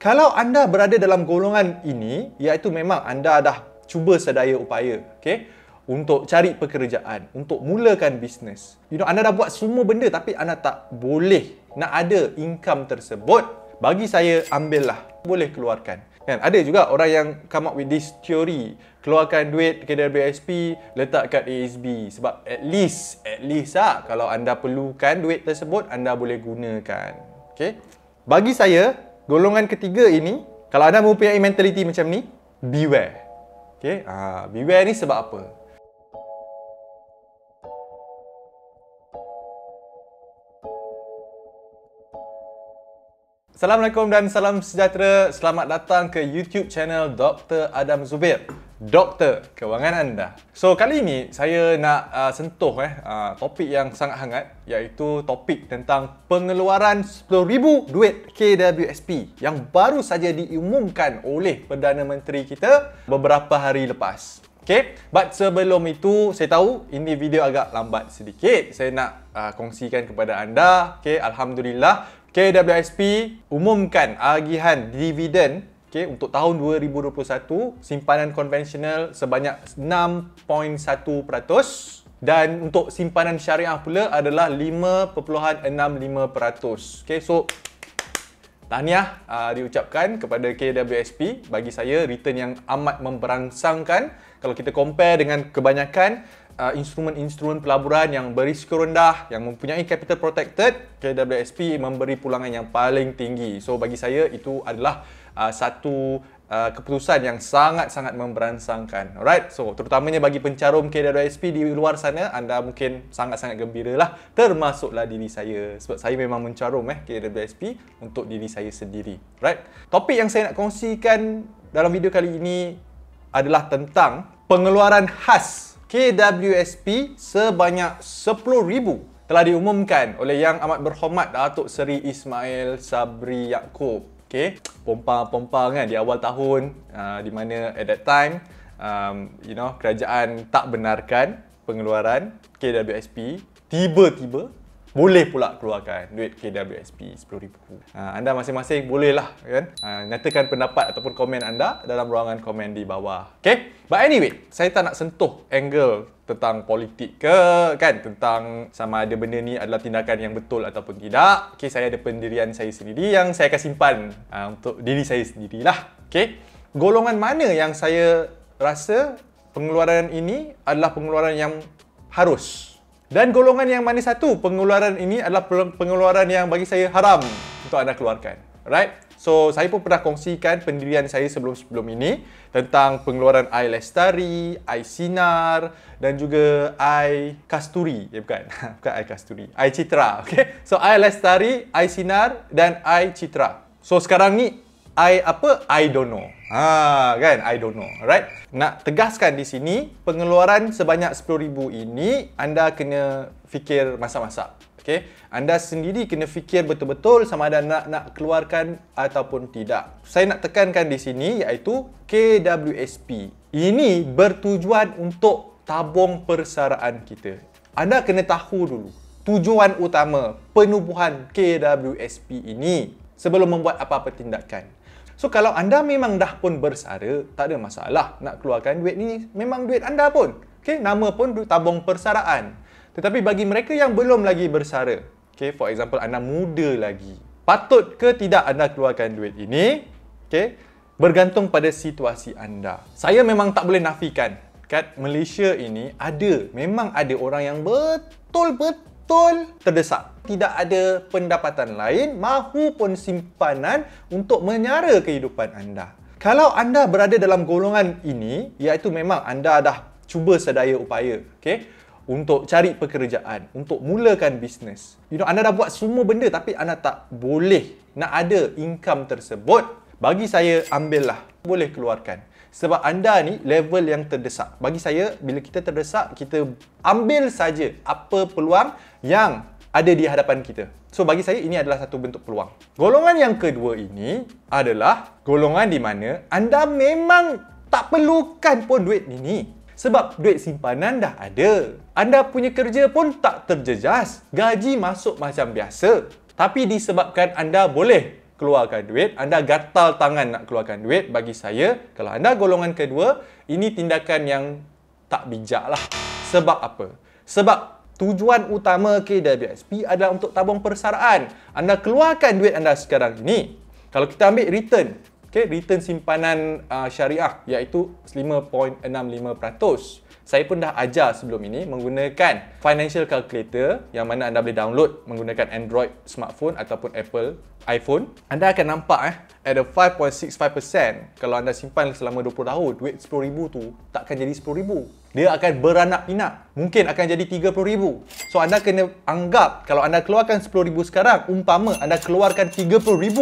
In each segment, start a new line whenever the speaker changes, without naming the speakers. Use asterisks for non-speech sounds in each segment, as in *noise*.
Kalau anda berada dalam golongan ini, iaitu memang anda dah cuba sedaya upaya, okay? untuk cari pekerjaan, untuk mulakan bisnes. You know, anda dah buat semua benda tapi anda tak boleh nak ada income tersebut. Bagi saya, ambillah. Boleh keluarkan. Kan? Ada juga orang yang come up with this theory. Keluarkan duit ke WSP, letak kat ASB. Sebab at least, at least lah, kalau anda perlukan duit tersebut, anda boleh gunakan. Okay? Bagi saya, golongan ketiga ini kalau anda mempunyai mentaliti macam ni beware Okay, ah beware ni sebab apa Assalamualaikum dan salam sejahtera. Selamat datang ke YouTube channel Dr. Adam Zubir doktor kewangan anda. So kali ini saya nak uh, sentuh eh uh, topik yang sangat hangat iaitu topik tentang pengeluaran 10000 duit KWSP yang baru saja diumumkan oleh Perdana Menteri kita beberapa hari lepas. Okay, but sebelum itu saya tahu ini video agak lambat sedikit. Saya nak uh, kongsikan kepada anda. Okay, alhamdulillah KWSP umumkan agihan dividen Okay, untuk tahun 2021, simpanan konvensional sebanyak 6.1% dan untuk simpanan syariah pula adalah 5.65%. Okay, so tahniah uh, diucapkan kepada KWSP bagi saya return yang amat memberangsangkan kalau kita compare dengan kebanyakan uh, instrumen-instrumen pelaburan yang berisiko rendah yang mempunyai capital protected, KWSP memberi pulangan yang paling tinggi. So bagi saya itu adalah Uh, satu uh, keputusan yang sangat-sangat memberansangkan. Alright, so terutamanya bagi pencarum KWSP di luar sana, anda mungkin sangat-sangat gembira lah, termasuklah diri saya. Sebab saya memang mencarum eh, KWSP untuk diri saya sendiri. Right? Topik yang saya nak kongsikan dalam video kali ini adalah tentang pengeluaran khas KWSP sebanyak RM10,000 telah diumumkan oleh Yang Amat Berhormat Datuk Seri Ismail Sabri Yaakob. Okay, pompa-pompa kan di awal tahun uh, di mana at that time um, you know kerajaan tak benarkan pengeluaran KWSP tiba-tiba boleh pula keluarkan duit KWSP RM10,000. Ha, anda masing-masing bolehlah kan? Ha, nyatakan pendapat ataupun komen anda dalam ruangan komen di bawah. Okay? But anyway, saya tak nak sentuh angle tentang politik ke kan? Tentang sama ada benda ni adalah tindakan yang betul ataupun tidak. Okay, saya ada pendirian saya sendiri yang saya akan simpan ha, untuk diri saya sendirilah. Okay? Golongan mana yang saya rasa pengeluaran ini adalah pengeluaran yang harus dan golongan yang mana satu pengeluaran ini adalah pengeluaran yang bagi saya haram untuk anda keluarkan. Right? So, saya pun pernah kongsikan pendirian saya sebelum-sebelum ini tentang pengeluaran air lestari, air sinar dan juga air kasturi. Ya, bukan. *laughs* bukan air kasturi. Air citra. Okay? So, air lestari, air sinar dan air citra. So, sekarang ni I apa I don't know. Ha kan I don't know, right? Nak tegaskan di sini pengeluaran sebanyak 10000 ini anda kena fikir masa-masa. okay? Anda sendiri kena fikir betul-betul sama ada nak nak keluarkan ataupun tidak. Saya nak tekankan di sini iaitu KWSP. Ini bertujuan untuk tabung persaraan kita. Anda kena tahu dulu tujuan utama penubuhan KWSP ini sebelum membuat apa-apa tindakan. So kalau anda memang dah pun bersara, tak ada masalah nak keluarkan duit ni memang duit anda pun. Okey, nama pun tabung persaraan. Tetapi bagi mereka yang belum lagi bersara, okey, for example anda muda lagi, patut ke tidak anda keluarkan duit ini? Okey, bergantung pada situasi anda. Saya memang tak boleh nafikan kat Malaysia ini ada memang ada orang yang betul-betul betul-betul terdesak. Tidak ada pendapatan lain mahupun simpanan untuk menyara kehidupan anda. Kalau anda berada dalam golongan ini, iaitu memang anda dah cuba sedaya upaya, okay untuk cari pekerjaan, untuk mulakan bisnes. You know, anda dah buat semua benda tapi anda tak boleh nak ada income tersebut. Bagi saya, ambillah. Boleh keluarkan sebab anda ni level yang terdesak. Bagi saya bila kita terdesak kita ambil saja apa peluang yang ada di hadapan kita. So bagi saya ini adalah satu bentuk peluang. Golongan yang kedua ini adalah golongan di mana anda memang tak perlukan pun duit ini. Sebab duit simpanan dah ada. Anda punya kerja pun tak terjejas. Gaji masuk macam biasa. Tapi disebabkan anda boleh keluarkan duit, anda gatal tangan nak keluarkan duit, bagi saya, kalau anda golongan kedua, ini tindakan yang tak bijak lah. Sebab apa? Sebab tujuan utama KWSP adalah untuk tabung persaraan. Anda keluarkan duit anda sekarang ini. Kalau kita ambil return okay, return simpanan uh, syariah iaitu 5.65%. Saya pun dah ajar sebelum ini menggunakan financial calculator yang mana anda boleh download menggunakan Android smartphone ataupun Apple iPhone. Anda akan nampak eh at a 5.65% kalau anda simpan selama 20 tahun, duit 10,000 tu takkan jadi 10,000 dia akan beranak pinak. Mungkin akan jadi RM30,000. So anda kena anggap kalau anda keluarkan RM10,000 sekarang, umpama anda keluarkan RM30,000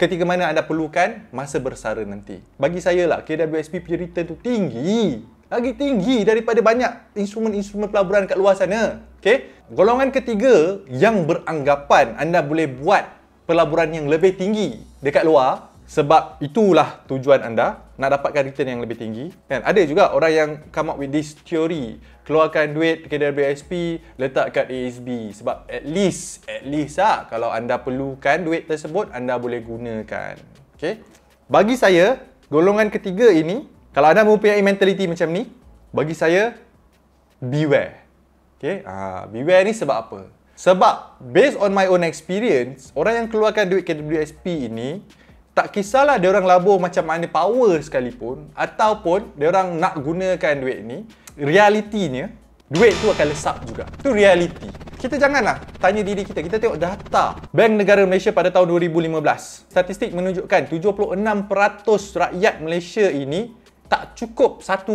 ketika mana anda perlukan masa bersara nanti. Bagi saya lah, KWSP punya return tu tinggi. Lagi tinggi daripada banyak instrumen-instrumen pelaburan kat luar sana. Okay? Golongan ketiga yang beranggapan anda boleh buat pelaburan yang lebih tinggi dekat luar sebab itulah tujuan anda nak dapatkan return yang lebih tinggi kan ada juga orang yang come up with this theory keluarkan duit ke WSP letak kat ASB sebab at least at least ah kalau anda perlukan duit tersebut anda boleh gunakan Okay? bagi saya golongan ketiga ini kalau anda mempunyai mentality macam ni bagi saya beware Okay? ah beware ni sebab apa sebab based on my own experience orang yang keluarkan duit ke WSP ini tak kisahlah dia orang labur macam mana power sekalipun ataupun dia orang nak gunakan duit ni realitinya duit tu akan lesap juga tu reality. kita janganlah tanya diri kita kita tengok data Bank Negara Malaysia pada tahun 2015 statistik menunjukkan 76% rakyat Malaysia ini tak cukup 1000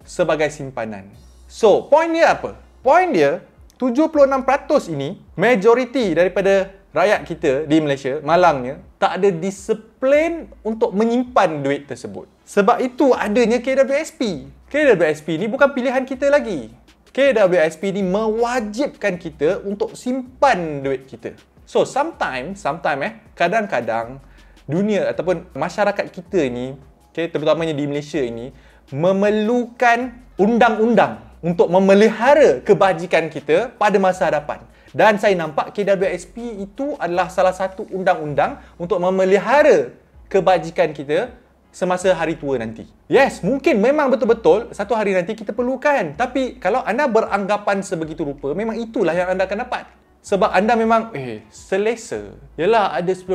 sebagai simpanan so point dia apa point dia 76% ini majoriti daripada rakyat kita di Malaysia malangnya tak ada disiplin untuk menyimpan duit tersebut. Sebab itu adanya KWSP. KWSP ni bukan pilihan kita lagi. KWSP ni mewajibkan kita untuk simpan duit kita. So sometimes, sometimes eh, kadang-kadang dunia ataupun masyarakat kita ni, okay, terutamanya di Malaysia ini memerlukan undang-undang untuk memelihara kebajikan kita pada masa hadapan dan saya nampak KWSP itu adalah salah satu undang-undang untuk memelihara kebajikan kita semasa hari tua nanti. Yes, mungkin memang betul-betul satu hari nanti kita perlukan. Tapi kalau anda beranggapan sebegitu rupa, memang itulah yang anda akan dapat. Sebab anda memang eh selesa. Yalah ada 10000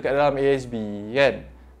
dekat dalam ASB kan.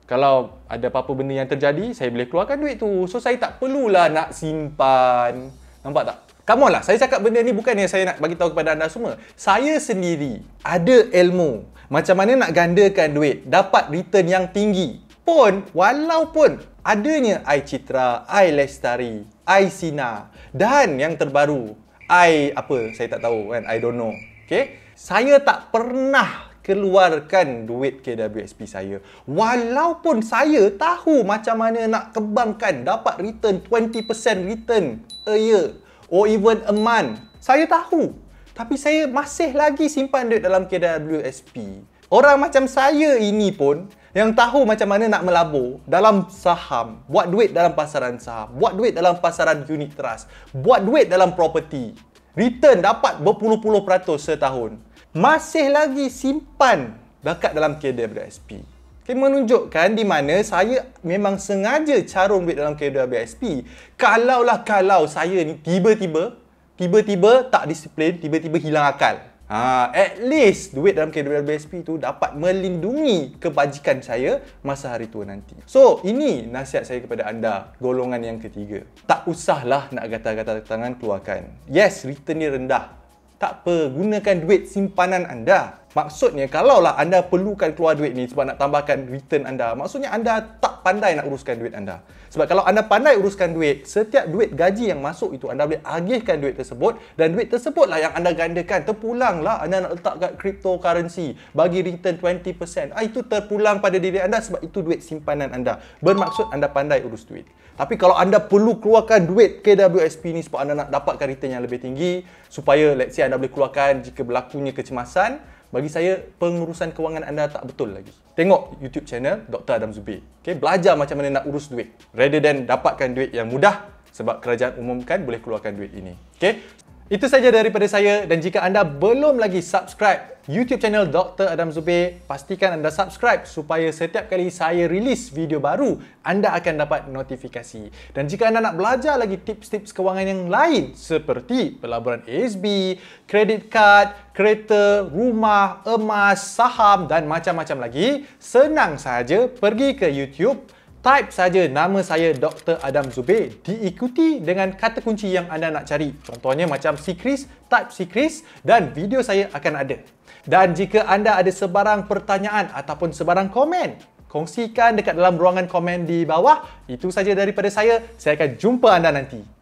Kalau ada apa-apa benda yang terjadi, saya boleh keluarkan duit tu. So saya tak perlulah nak simpan. Nampak tak? Come on lah, saya cakap benda ni bukan yang saya nak bagi tahu kepada anda semua. Saya sendiri ada ilmu macam mana nak gandakan duit, dapat return yang tinggi. Pun, walaupun adanya I Citra, I Lestari, I Sina dan yang terbaru, I apa, saya tak tahu kan, I don't know. Okay? Saya tak pernah keluarkan duit KWSP saya. Walaupun saya tahu macam mana nak kebangkan dapat return 20% return a year or even a month. Saya tahu. Tapi saya masih lagi simpan duit dalam KWSP. Orang macam saya ini pun yang tahu macam mana nak melabur dalam saham, buat duit dalam pasaran saham, buat duit dalam pasaran unit trust, buat duit dalam property. Return dapat berpuluh-puluh peratus setahun. Masih lagi simpan dekat dalam KWSP. Okay, menunjukkan di mana saya memang sengaja carum duit dalam KWSP. Kalaulah kalau saya ni tiba-tiba, tiba-tiba tak disiplin, tiba-tiba hilang akal. Ha, at least duit dalam KWSP tu dapat melindungi kebajikan saya masa hari tua nanti. So, ini nasihat saya kepada anda, golongan yang ketiga. Tak usahlah nak gata-gata tangan keluarkan. Yes, return dia rendah. Tak apa, gunakan duit simpanan anda. Maksudnya, kalaulah anda perlukan keluar duit ni sebab nak tambahkan return anda, maksudnya anda tak pandai nak uruskan duit anda. Sebab kalau anda pandai uruskan duit, setiap duit gaji yang masuk itu, anda boleh agihkan duit tersebut dan duit tersebutlah yang anda gandakan. Terpulanglah anda nak letak kat cryptocurrency bagi return 20%. Ah, itu terpulang pada diri anda sebab itu duit simpanan anda. Bermaksud anda pandai urus duit. Tapi kalau anda perlu keluarkan duit KWSP ni supaya anda nak dapatkan return yang lebih tinggi supaya let's say anda boleh keluarkan jika berlakunya kecemasan, bagi saya pengurusan kewangan anda tak betul lagi. Tengok YouTube channel Dr. Adam Zubir. Okay, belajar macam mana nak urus duit. Rather than dapatkan duit yang mudah sebab kerajaan umumkan boleh keluarkan duit ini. Okay, itu saja daripada saya dan jika anda belum lagi subscribe YouTube channel Dr. Adam Zubir, pastikan anda subscribe supaya setiap kali saya rilis video baru, anda akan dapat notifikasi. Dan jika anda nak belajar lagi tips-tips kewangan yang lain seperti pelaburan ASB, kredit kad, kereta, rumah, emas, saham dan macam-macam lagi, senang sahaja pergi ke YouTube type saja nama saya Dr. Adam Zubir diikuti dengan kata kunci yang anda nak cari. Contohnya macam si Chris, type si Chris dan video saya akan ada. Dan jika anda ada sebarang pertanyaan ataupun sebarang komen, kongsikan dekat dalam ruangan komen di bawah. Itu saja daripada saya. Saya akan jumpa anda nanti.